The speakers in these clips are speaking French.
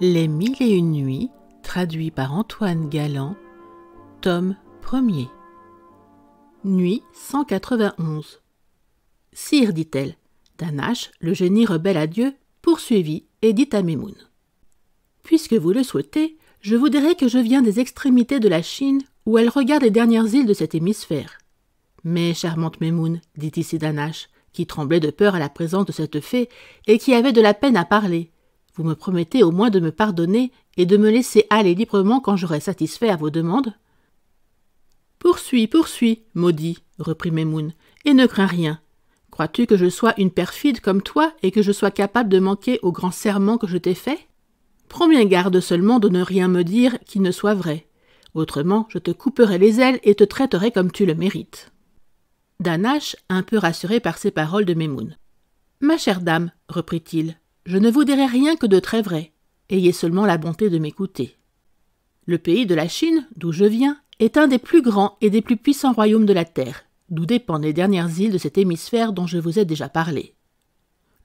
Les Mille et une nuits, traduit par Antoine Galland, tome 1 Nuit 191. Sire, dit-elle, Danache, le génie rebelle à Dieu, poursuivit et dit à Mémoun Puisque vous le souhaitez, je vous dirai que je viens des extrémités de la Chine où elle regarde les dernières îles de cet hémisphère. Mais, charmante Mémoun, dit ici Danache, qui tremblait de peur à la présence de cette fée et qui avait de la peine à parler, vous me promettez au moins de me pardonner et de me laisser aller librement quand j'aurai satisfait à vos demandes Poursuis, poursuis, maudit, reprit Memoun, et ne crains rien. Crois-tu que je sois une perfide comme toi et que je sois capable de manquer au grand serment que je t'ai fait Prends bien garde seulement de ne rien me dire qui ne soit vrai. Autrement, je te couperai les ailes et te traiterai comme tu le mérites. Danache, un peu rassuré par ces paroles de Memoun. Ma chère dame, reprit-il, je ne vous dirai rien que de très vrai. Ayez seulement la bonté de m'écouter. Le pays de la Chine, d'où je viens, est un des plus grands et des plus puissants royaumes de la Terre, d'où dépendent les dernières îles de cet hémisphère dont je vous ai déjà parlé.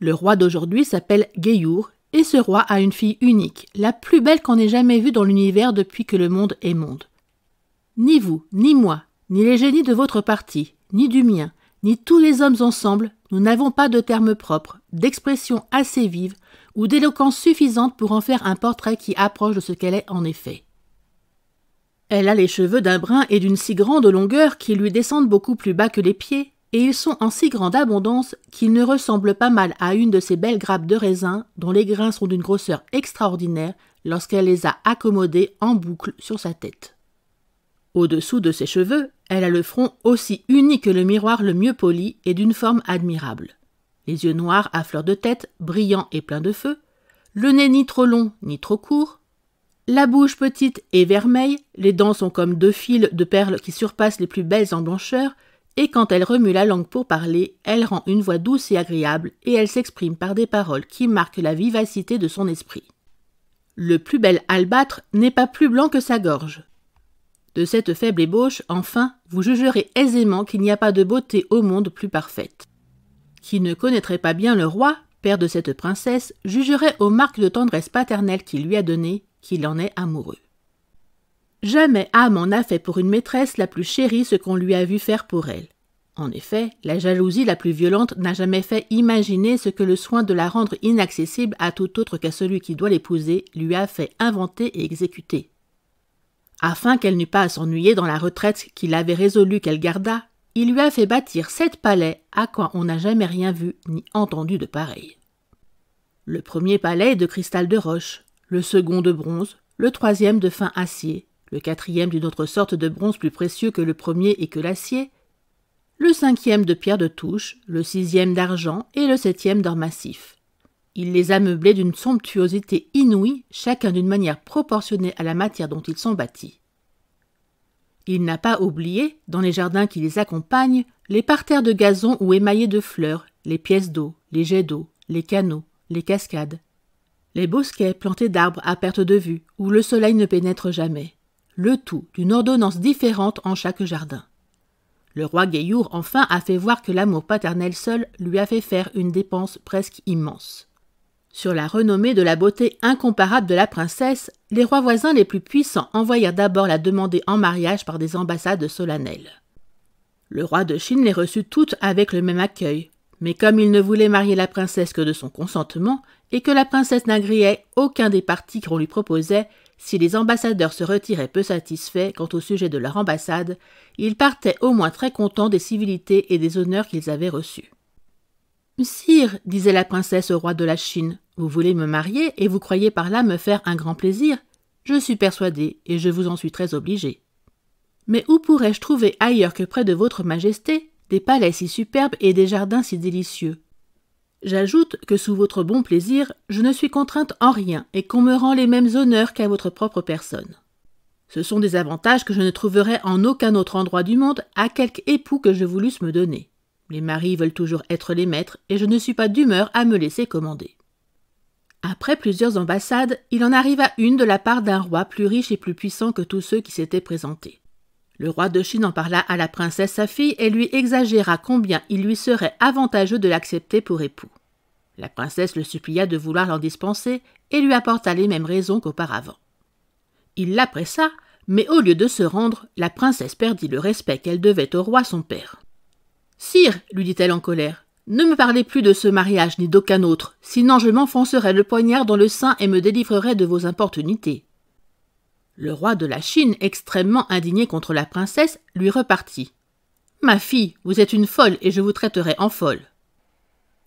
Le roi d'aujourd'hui s'appelle gayour et ce roi a une fille unique, la plus belle qu'on ait jamais vue dans l'univers depuis que le monde est monde. Ni vous, ni moi, ni les génies de votre parti, ni du mien, ni tous les hommes ensemble, nous n'avons pas de terme propre, d'expression assez vive ou d'éloquence suffisante pour en faire un portrait qui approche de ce qu'elle est en effet. Elle a les cheveux d'un brun et d'une si grande longueur qu'ils lui descendent beaucoup plus bas que les pieds, et ils sont en si grande abondance qu'ils ne ressemblent pas mal à une de ces belles grappes de raisin dont les grains sont d'une grosseur extraordinaire lorsqu'elle les a accommodés en boucle sur sa tête. Au-dessous de ses cheveux, elle a le front aussi uni que le miroir le mieux poli et d'une forme admirable les yeux noirs à fleur de tête, brillants et pleins de feu, le nez ni trop long ni trop court, la bouche petite et vermeille, les dents sont comme deux fils de perles qui surpassent les plus belles en blancheur, et quand elle remue la langue pour parler, elle rend une voix douce et agréable, et elle s'exprime par des paroles qui marquent la vivacité de son esprit. Le plus bel albâtre n'est pas plus blanc que sa gorge. De cette faible ébauche, enfin, vous jugerez aisément qu'il n'y a pas de beauté au monde plus parfaite qui ne connaîtrait pas bien le roi, père de cette princesse, jugerait aux marques de tendresse paternelle qu'il lui a données qu'il en est amoureux. Jamais âme en a fait pour une maîtresse la plus chérie ce qu'on lui a vu faire pour elle. En effet, la jalousie la plus violente n'a jamais fait imaginer ce que le soin de la rendre inaccessible à tout autre qu'à celui qui doit l'épouser lui a fait inventer et exécuter. Afin qu'elle n'eût pas à s'ennuyer dans la retraite qu'il avait résolu qu'elle gardât, il lui a fait bâtir sept palais à quoi on n'a jamais rien vu ni entendu de pareil. Le premier palais est de cristal de roche, le second de bronze, le troisième de fin acier, le quatrième d'une autre sorte de bronze plus précieux que le premier et que l'acier, le cinquième de pierre de touche, le sixième d'argent et le septième d'or massif. Il les a meublés d'une somptuosité inouïe, chacun d'une manière proportionnée à la matière dont ils sont bâtis. Il n'a pas oublié, dans les jardins qui les accompagnent, les parterres de gazon ou émaillés de fleurs, les pièces d'eau, les jets d'eau, les canaux, les cascades. Les bosquets plantés d'arbres à perte de vue, où le soleil ne pénètre jamais. Le tout d'une ordonnance différente en chaque jardin. Le roi Gayour enfin a fait voir que l'amour paternel seul lui a fait faire une dépense presque immense. Sur la renommée de la beauté incomparable de la princesse, les rois voisins les plus puissants envoyèrent d'abord la demander en mariage par des ambassades solennelles. Le roi de Chine les reçut toutes avec le même accueil, mais comme il ne voulait marier la princesse que de son consentement, et que la princesse n'agréait aucun des partis qu'on lui proposait, si les ambassadeurs se retiraient peu satisfaits quant au sujet de leur ambassade, ils partaient au moins très contents des civilités et des honneurs qu'ils avaient reçus. Sire, disait la princesse au roi de la Chine, vous voulez me marier et vous croyez par là me faire un grand plaisir Je suis persuadée et je vous en suis très obligée. Mais où pourrais-je trouver ailleurs que près de votre majesté des palais si superbes et des jardins si délicieux J'ajoute que sous votre bon plaisir, je ne suis contrainte en rien et qu'on me rend les mêmes honneurs qu'à votre propre personne. Ce sont des avantages que je ne trouverais en aucun autre endroit du monde à quelque époux que je voulusse me donner. Les maris veulent toujours être les maîtres et je ne suis pas d'humeur à me laisser commander. Après plusieurs ambassades, il en arriva une de la part d'un roi plus riche et plus puissant que tous ceux qui s'étaient présentés. Le roi de Chine en parla à la princesse sa fille et lui exagéra combien il lui serait avantageux de l'accepter pour époux. La princesse le supplia de vouloir l'en dispenser et lui apporta les mêmes raisons qu'auparavant. Il la pressa, mais au lieu de se rendre, la princesse perdit le respect qu'elle devait au roi son père. Sire, lui dit-elle en colère, ne me parlez plus de ce mariage ni d'aucun autre, sinon je m'enfoncerai le poignard dans le sein et me délivrerai de vos importunités. Le roi de la Chine, extrêmement indigné contre la princesse, lui repartit. Ma fille, vous êtes une folle et je vous traiterai en folle.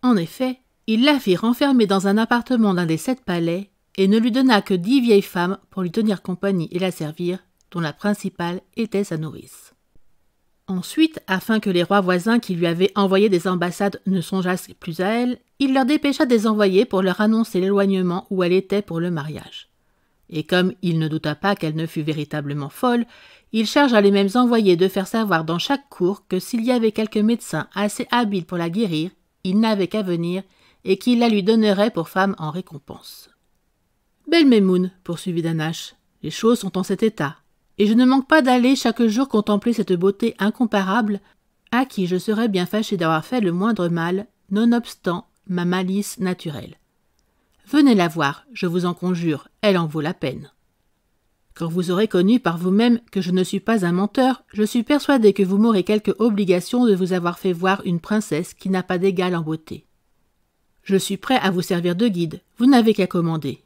En effet, il la fit renfermer dans un appartement d'un des sept palais et ne lui donna que dix vieilles femmes pour lui tenir compagnie et la servir, dont la principale était sa nourrice. Ensuite, afin que les rois voisins qui lui avaient envoyé des ambassades ne songeassent plus à elle, il leur dépêcha des envoyés pour leur annoncer l'éloignement où elle était pour le mariage. Et comme il ne douta pas qu'elle ne fût véritablement folle, il chargea les mêmes envoyés de faire savoir dans chaque cour que s'il y avait quelque médecin assez habile pour la guérir, il n'avait qu'à venir et qu'il la lui donnerait pour femme en récompense. Belle Mémoun, poursuivit Danache, les choses sont en cet état et je ne manque pas d'aller chaque jour contempler cette beauté incomparable, à qui je serais bien fâché d'avoir fait le moindre mal, nonobstant ma malice naturelle. Venez la voir, je vous en conjure, elle en vaut la peine. Quand vous aurez connu par vous-même que je ne suis pas un menteur, je suis persuadé que vous m'aurez quelque obligation de vous avoir fait voir une princesse qui n'a pas d'égal en beauté. Je suis prêt à vous servir de guide, vous n'avez qu'à commander.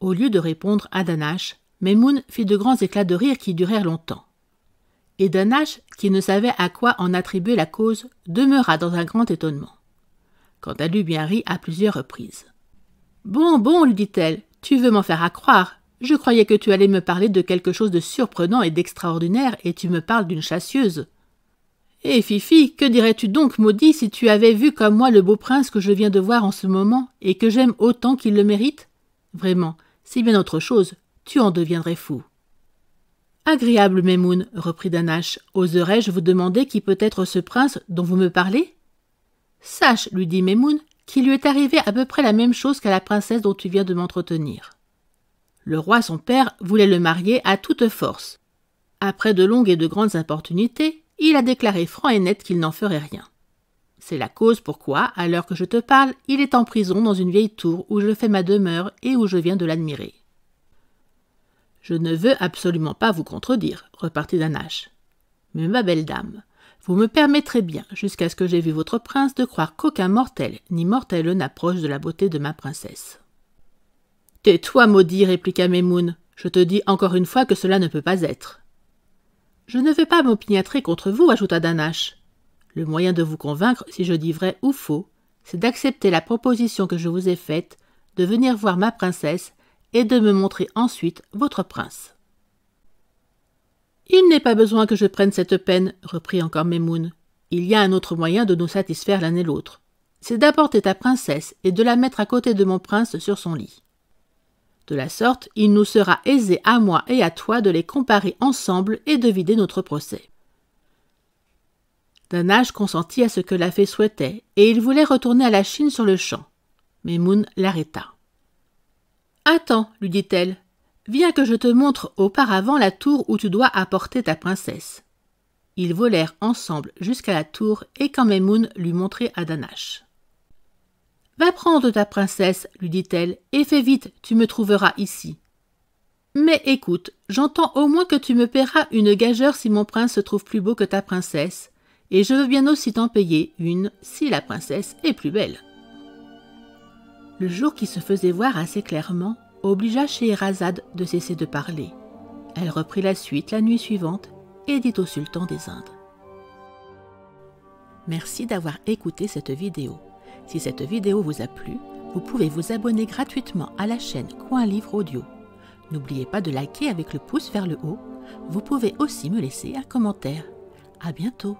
Au lieu de répondre, à Danache, Memoun fit de grands éclats de rire qui durèrent longtemps. Et Danache, qui ne savait à quoi en attribuer la cause, demeura dans un grand étonnement. Quand elle eut bien ri à plusieurs reprises. Bon, bon, lui dit-elle, tu veux m'en faire accroire. Je croyais que tu allais me parler de quelque chose de surprenant et d'extraordinaire, et tu me parles d'une chasseuse. Eh, Fifi, que dirais-tu donc, maudit, si tu avais vu comme moi le beau prince que je viens de voir en ce moment, et que j'aime autant qu'il le mérite Vraiment, c'est bien autre chose, tu en deviendrais fou. Agréable Memoun, reprit Danache, oserais-je vous demander qui peut être ce prince dont vous me parlez Sache, lui dit Memoun, qu'il lui est arrivé à peu près la même chose qu'à la princesse dont tu viens de m'entretenir. Le roi, son père, voulait le marier à toute force. Après de longues et de grandes importunités, il a déclaré franc et net qu'il n'en ferait rien. C'est la cause pourquoi, à l'heure que je te parle, il est en prison dans une vieille tour où je fais ma demeure et où je viens de l'admirer. Je ne veux absolument pas vous contredire, repartit danache Mais ma belle dame, vous me permettrez bien, jusqu'à ce que j'aie vu votre prince, de croire qu'aucun mortel ni mortelle n'approche de la beauté de ma princesse. Tais-toi, maudit, répliqua Memoun. Je te dis encore une fois que cela ne peut pas être. Je ne vais pas m'opiniâtrer contre vous, ajouta danache Le moyen de vous convaincre, si je dis vrai ou faux, c'est d'accepter la proposition que je vous ai faite de venir voir ma princesse et de me montrer ensuite votre prince. Il n'est pas besoin que je prenne cette peine, reprit encore Memoun. Il y a un autre moyen de nous satisfaire l'un et l'autre. C'est d'apporter ta princesse et de la mettre à côté de mon prince sur son lit. De la sorte, il nous sera aisé à moi et à toi de les comparer ensemble et de vider notre procès. Danage consentit à ce que la fée souhaitait, et il voulait retourner à la Chine sur le champ. Mais l'arrêta. Attends, lui dit-elle, viens que je te montre auparavant la tour où tu dois apporter ta princesse. Ils volèrent ensemble jusqu'à la tour et quand Memoun lui montrait à Va prendre ta princesse, lui dit-elle, et fais vite, tu me trouveras ici. Mais écoute, j'entends au moins que tu me paieras une gageure si mon prince se trouve plus beau que ta princesse, et je veux bien aussi t'en payer une si la princesse est plus belle. Le jour qui se faisait voir assez clairement obligea Scheherazade de cesser de parler. Elle reprit la suite la nuit suivante et dit au sultan des Indes Merci d'avoir écouté cette vidéo. Si cette vidéo vous a plu, vous pouvez vous abonner gratuitement à la chaîne Coin Livre Audio. N'oubliez pas de liker avec le pouce vers le haut. Vous pouvez aussi me laisser un commentaire. À bientôt!